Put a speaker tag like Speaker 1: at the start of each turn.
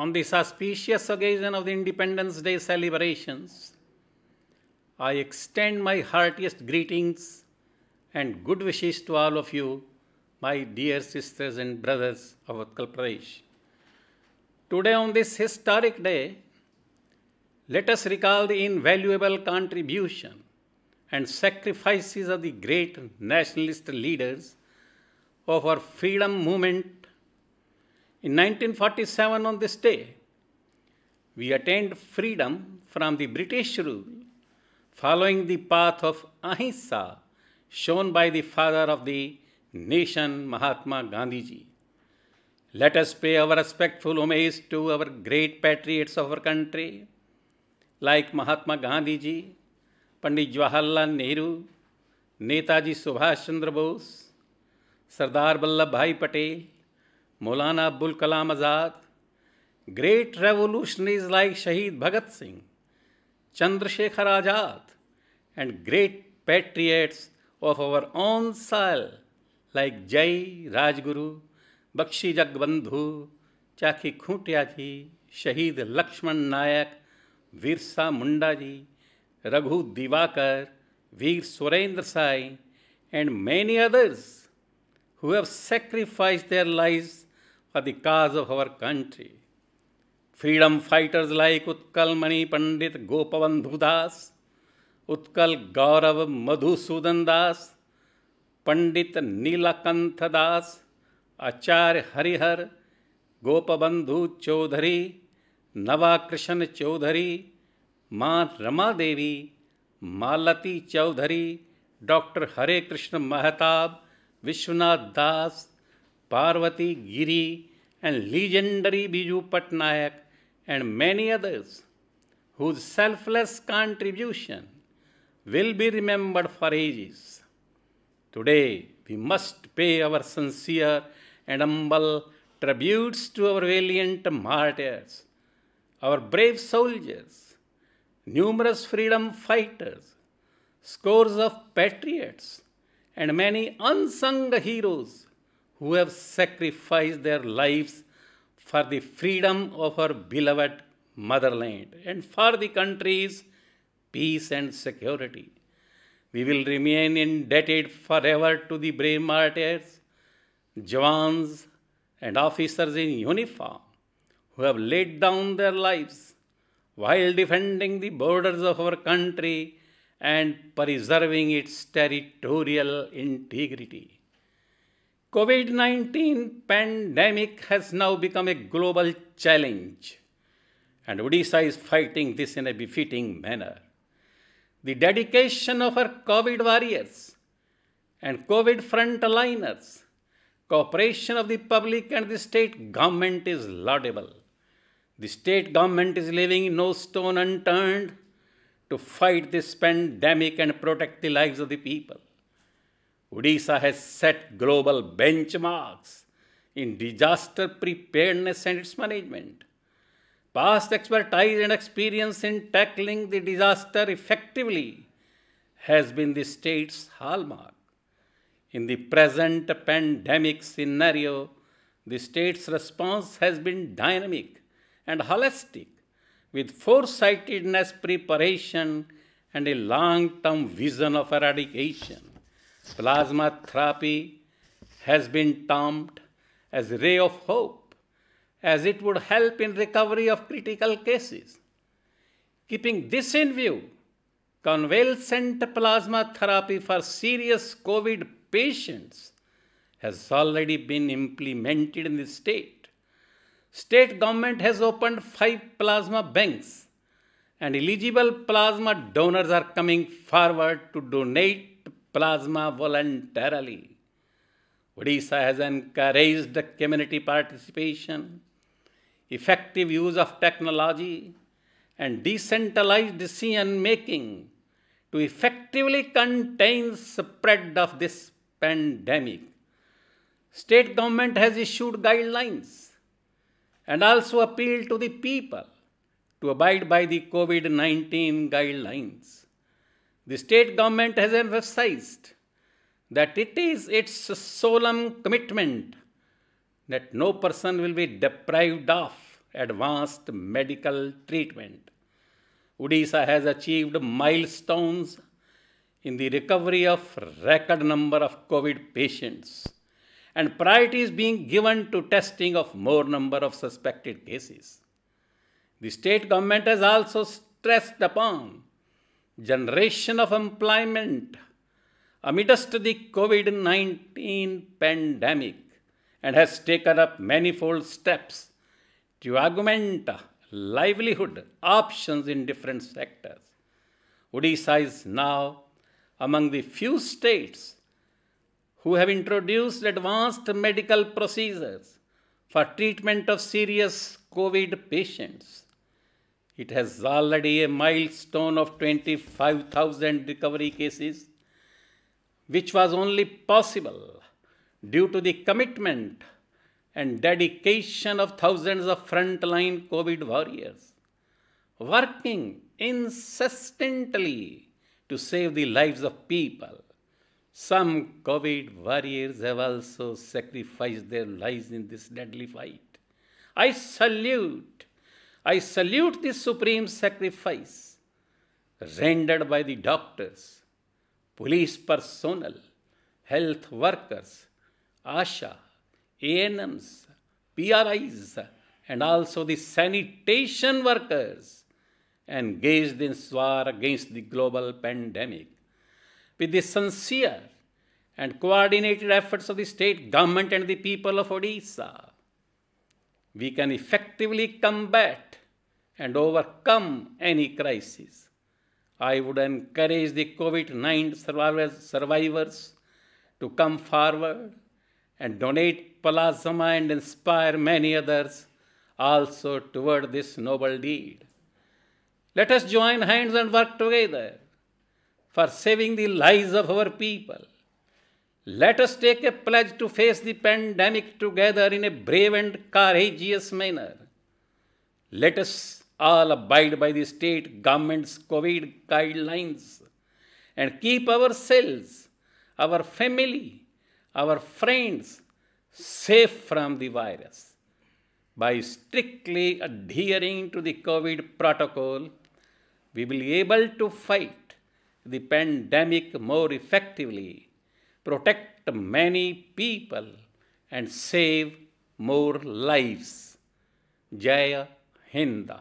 Speaker 1: on this auspicious occasion of the Independence Day celebrations, I extend my heartiest greetings and good wishes to all of you, my dear sisters and brothers of Utkal Pradesh. Today, on this historic day, let us recall the invaluable contribution and sacrifices of the great nationalist leaders of our freedom movement in 1947, on this day, we attained freedom from the British rule, following the path of ahimsa shown by the father of the nation, Mahatma Gandhi ji. Let us pay our respectful homage to our great patriots of our country, like Mahatma Gandhi ji, Pandit Jawaharlal Nehru, Netaji Subhash Chandra Bose, Sardar Vallabhbhai Patel, Maulana Abul Kalam Azad, great revolutionaries like Shaheed Bhagat Singh, Chandrasekhar Azad, and great patriots of our own soil like Jai Rajguru, Bakshi Jagbandhu, Chaki Khuntia ji, Shaheed Lakshman Nayak, Virsa Munda ji, Raghu Divakar, Veer Surendra Sai, and many others who have sacrificed their lives for the cause of our country. Freedom fighters like Utkal Mani Pandit Gopavandhu Das, Utkal Gaurav Madhusudan Das, Pandit Nilakantha Das, Acharya Harihar, Gopabandhu Chaudhary, Nabakrushna Chaudhary माँ Rama Devi Malati Chaudhary doctor Harekrushna Mahtab Biswanath Das Parvati Giri, and legendary Biju Patnaik, and many others, whose selfless contribution will be remembered for ages. Today, we must pay our sincere and humble tributes to our valiant martyrs, our brave soldiers, numerous freedom fighters, scores of patriots, and many unsung heroes who have sacrificed their lives for the freedom of our beloved motherland and for the country's peace and security. We will remain indebted forever to the brave martyrs, Jawans, and officers in uniform who have laid down their lives while defending the borders of our country and preserving its territorial integrity. COVID-19 pandemic has now become a global challenge and Odisha is fighting this in a befitting manner. The dedication of our COVID warriors and COVID frontliners, cooperation of the public and the state government is laudable. The state government is leaving no stone unturned to fight this pandemic and protect the lives of the people. Odisha has set global benchmarks in disaster preparedness and its management. Past expertise and experience in tackling the disaster effectively has been the state's hallmark. In the present pandemic scenario, the state's response has been dynamic and holistic with foresightedness, preparation, and a long term vision of eradication. Plasma therapy has been termed as a ray of hope as it would help in recovery of critical cases. Keeping this in view, convalescent plasma therapy for serious COVID patients has already been implemented in the state. State government has opened five plasma banks and eligible plasma donors are coming forward to donate plasma voluntarily. Odisha has encouraged the community participation, effective use of technology, and decentralized decision making to effectively contain spread of this pandemic. State government has issued guidelines and also appealed to the people to abide by the COVID-19 guidelines. The state government has emphasized that it is its solemn commitment that no person will be deprived of advanced medical treatment. Odisha has achieved milestones in the recovery of record number of COVID patients and priority is being given to testing of more number of suspected cases. The state government has also stressed upon generation of employment amidst the COVID 19 pandemic and has taken up manifold steps to augment livelihood options in different sectors. Odisha is now among the few states who have introduced advanced medical procedures for treatment of serious COVID patients. It has already a milestone of 25,000 recovery cases, which was only possible due to the commitment and dedication of thousands of frontline COVID warriors, working incessantly to save the lives of people. Some COVID warriors have also sacrificed their lives in this deadly fight. I salute I salute this supreme sacrifice rendered by the doctors, police personnel, health workers, ASHA, ANMs, PRIs, and also the sanitation workers engaged in war against the global pandemic. With the sincere and coordinated efforts of the state government and the people of Odisha, we can effectively combat and overcome any crisis. I would encourage the COVID 19 survivors to come forward and donate plasma and inspire many others also toward this noble deed. Let us join hands and work together for saving the lives of our people. Let us take a pledge to face the pandemic together in a brave and courageous manner. Let us all abide by the state government's COVID guidelines and keep ourselves, our family, our friends safe from the virus by strictly adhering to the COVID protocol we will be able to fight the pandemic more effectively, protect many people, and save more lives. Jaya Hinda.